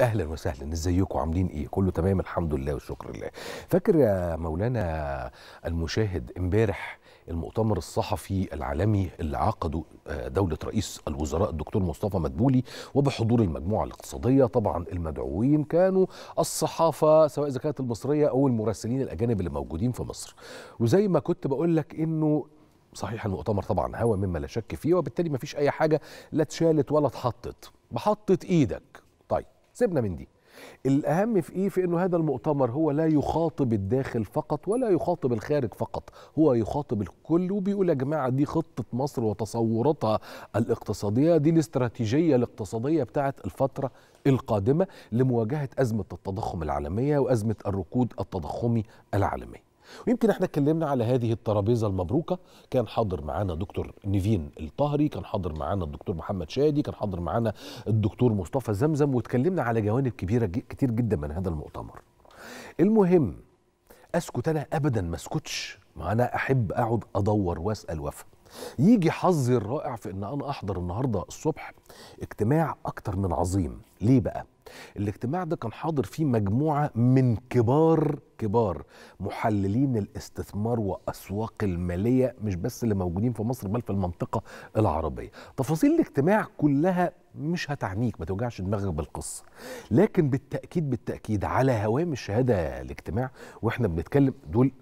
اهلا وسهلا ازيكم عاملين ايه كله تمام الحمد لله والشكر لله فاكر يا مولانا المشاهد امبارح المؤتمر الصحفي العالمي اللي عقده آه، دولة رئيس الوزراء الدكتور مصطفى مدبولي وبحضور المجموعة الاقتصادية طبعا المدعوين كانوا الصحافة سواء إذا كانت المصرية أو المراسلين الأجانب اللي موجودين في مصر وزي ما كنت بقول لك إنه صحيح المؤتمر طبعا هوى مما لا شك فيه وبالتالي ما فيش أي حاجة لا اتشالت ولا اتحطت بحطت إيدك سيبنا من دي الأهم في إيه في أنه هذا المؤتمر هو لا يخاطب الداخل فقط ولا يخاطب الخارج فقط هو يخاطب الكل وبيقول يا جماعة دي خطة مصر وتصوراتها الاقتصادية دي الاستراتيجية الاقتصادية بتاعة الفترة القادمة لمواجهة أزمة التضخم العالمية وأزمة الركود التضخمي العالمي ويمكن احنا اتكلمنا على هذه الترابيزه المبروكه كان حاضر معانا دكتور نيفين الطهري كان حاضر معانا الدكتور محمد شادي كان حاضر معانا الدكتور مصطفى زمزم واتكلمنا على جوانب كبيره كتير جدا من هذا المؤتمر المهم اسكت انا ابدا ما اسكتش ما انا احب اقعد ادور واسال وافهم يجي حظي الرائع في ان انا احضر النهارده الصبح اجتماع اكتر من عظيم ليه بقى الاجتماع ده كان حاضر فيه مجموعه من كبار كبار محللين الاستثمار واسواق الماليه مش بس اللي موجودين في مصر بل في المنطقه العربيه تفاصيل الاجتماع كلها مش هتعنيك ما توجعش دماغك بالقصه لكن بالتاكيد بالتاكيد على هوامش هذا الاجتماع واحنا بنتكلم دول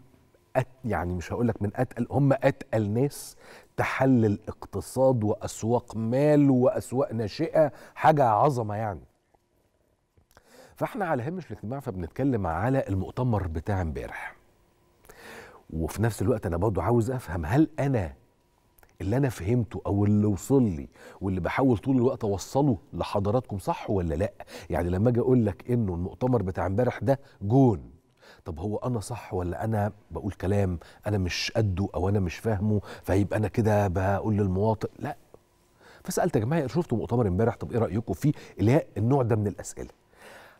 يعني مش هقول لك من اتقل هم اتقل ناس تحلل اقتصاد واسواق مال واسواق ناشئه حاجه عظمه يعني فاحنا على هامش الاجتماع فبنتكلم على المؤتمر بتاع امبارح وفي نفس الوقت انا برضو عاوز افهم هل انا اللي انا فهمته او اللي وصل لي واللي بحاول طول الوقت اوصله لحضراتكم صح ولا لا يعني لما اجي اقول لك انه المؤتمر بتاع امبارح ده جون طب هو انا صح ولا انا بقول كلام انا مش قده او انا مش فاهمه فيبقى انا كده بقول للمواطن لا فسالت يا جماعه شفتوا مؤتمر امبارح طب ايه رايكم فيه اللي هي النوع ده من الاسئله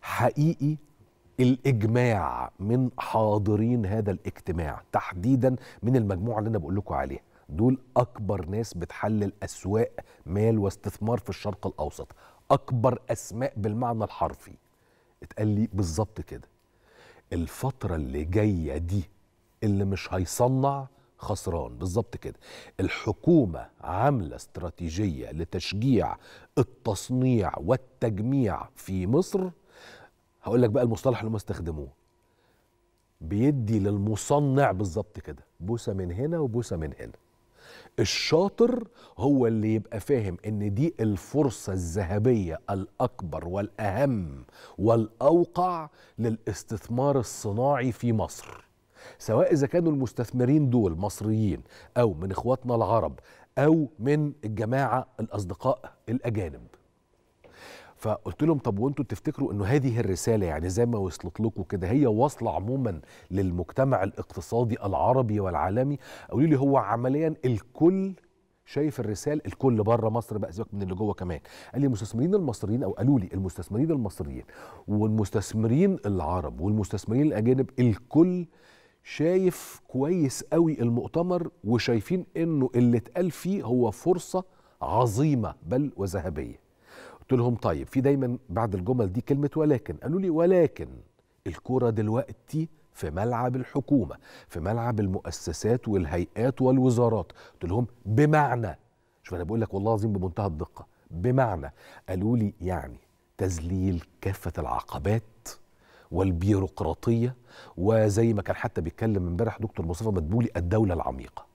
حقيقي الاجماع من حاضرين هذا الاجتماع تحديدا من المجموعه اللي انا بقول لكم عليها دول اكبر ناس بتحلل اسواق مال واستثمار في الشرق الاوسط اكبر اسماء بالمعنى الحرفي اتقال لي بالظبط كده الفترة اللي جاية دي اللي مش هيصنع خسران بالظبط كده الحكومة عاملة استراتيجية لتشجيع التصنيع والتجميع في مصر هقول لك بقى المصطلح اللي هم استخدموه بيدي للمصنع بالظبط كده بوسة من هنا وبوسة من هنا الشاطر هو اللي يبقى فاهم ان دي الفرصه الذهبيه الاكبر والاهم والاوقع للاستثمار الصناعي في مصر سواء اذا كانوا المستثمرين دول مصريين او من اخواتنا العرب او من الجماعه الاصدقاء الاجانب فقلت لهم طب وانتم تفتكروا انه هذه الرساله يعني زي ما وصلت لكم كده هي واصله عموما للمجتمع الاقتصادي العربي والعالمي قالوا لي هو عمليا الكل شايف الرسال الكل بره مصر بقى سيبك من اللي جوه كمان قال لي المستثمرين المصريين او قالوا لي المستثمرين المصريين والمستثمرين العرب والمستثمرين الاجانب الكل شايف كويس قوي المؤتمر وشايفين انه اللي اتقال فيه هو فرصه عظيمه بل وذهبيه قلت لهم طيب في دايما بعد الجمل دي كلمه ولكن قالوا لي ولكن الكوره دلوقتي في ملعب الحكومه في ملعب المؤسسات والهيئات والوزارات قلت لهم بمعنى شوف انا بقول لك والله العظيم بمنتهى الدقه بمعنى قالوا لي يعني تذليل كافه العقبات والبيروقراطيه وزي ما كان حتى بيتكلم امبارح دكتور مصطفى مدبولي الدوله العميقه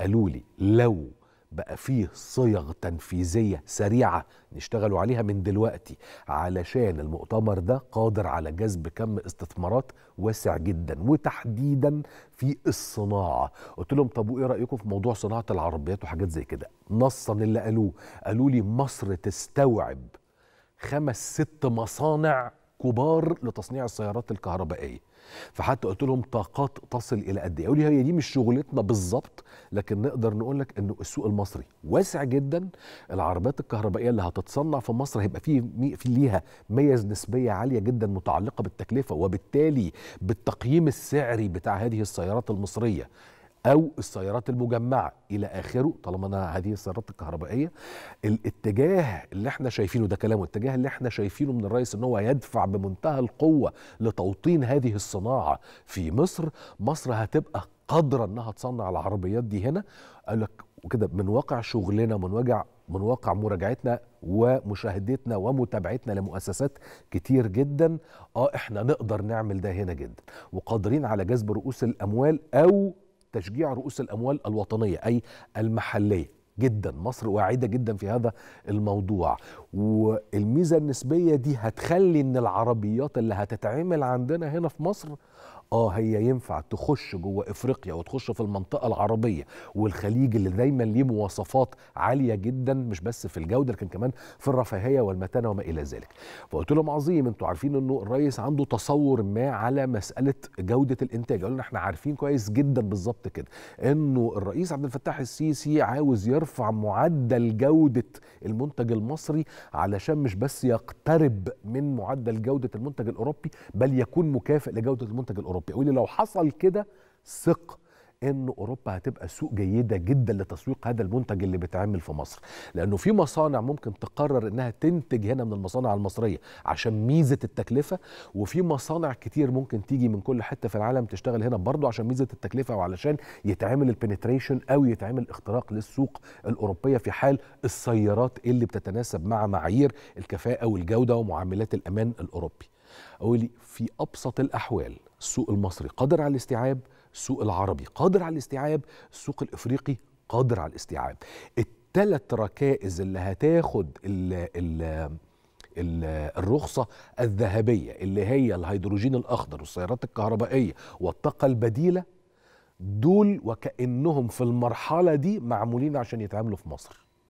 قالوا لي لو بقى فيه صيغ تنفيذية سريعة نشتغلوا عليها من دلوقتي علشان المؤتمر ده قادر على جذب كم استثمارات واسع جدا وتحديدا في الصناعة قلت لهم طب وإيه رأيكم في موضوع صناعة العربيات وحاجات زي كده نصا اللي قالوه قالوا لي مصر تستوعب خمس ست مصانع كبار لتصنيع السيارات الكهربائيه فحتى قلت لهم طاقات تصل الى قد ايه يقول لي هي دي مش شغلتنا بالظبط لكن نقدر نقول لك انه السوق المصري واسع جدا العربيات الكهربائيه اللي هتتصنع في مصر هيبقى في في ليها ميز نسبيه عاليه جدا متعلقه بالتكلفه وبالتالي بالتقييم السعري بتاع هذه السيارات المصريه او السيارات المجمعه الى اخره طالما انا هذه السيارات الكهربائيه الاتجاه اللي احنا شايفينه ده كلامه الاتجاه اللي احنا شايفينه من الرئيس ان هو يدفع بمنتهى القوه لتوطين هذه الصناعه في مصر مصر هتبقى قادره انها تصنع العربيات دي هنا قال لك وكده من واقع شغلنا من واقع من واقع مراجعتنا ومشاهدتنا ومتابعتنا لمؤسسات كتير جدا اه احنا نقدر نعمل ده هنا جدا وقادرين على جذب رؤوس الاموال او تشجيع رؤوس الاموال الوطنيه اي المحليه جدا مصر واعده جدا في هذا الموضوع والميزه النسبيه دي هتخلي ان العربيات اللي هتتعمل عندنا هنا في مصر اه هي ينفع تخش جوه افريقيا وتخش في المنطقه العربيه والخليج اللي دايما ليه مواصفات عاليه جدا مش بس في الجوده لكن كمان في الرفاهيه والمتانه وما الى ذلك فقلت لهم عظيم انتوا عارفين انه الرئيس عنده تصور ما على مساله جوده الانتاج قالوا احنا عارفين كويس جدا بالظبط كده انه الرئيس عبد الفتاح السيسي عاوز يرفع معدل جوده المنتج المصري علشان مش بس يقترب من معدل جوده المنتج الاوروبي بل يكون مكافئ لجوده المنتج الاوروبي الاوروبي يقول لي لو حصل كده ثق ان اوروبا هتبقى سوق جيده جدا لتسويق هذا المنتج اللي بيتعمل في مصر لانه في مصانع ممكن تقرر انها تنتج هنا من المصانع المصريه عشان ميزه التكلفه وفي مصانع كتير ممكن تيجي من كل حته في العالم تشتغل هنا برضه عشان ميزه التكلفه وعلشان يتعمل البنتريشن او يتعمل اختراق للسوق الاوروبيه في حال السيارات اللي بتتناسب مع معايير الكفاءه والجوده ومعاملات الامان الاوروبي. أقول في أبسط الأحوال السوق المصري قادر على الاستيعاب السوق العربي قادر على الاستيعاب السوق الافريقي قادر على الاستيعاب الثلاث ركائز اللي هتاخد الـ الـ الرخصة الذهبية اللي هي الهيدروجين الأخضر والسيارات الكهربائية والطاقة البديلة دول وكأنهم في المرحلة دي معمولين عشان يتعاملوا في مصر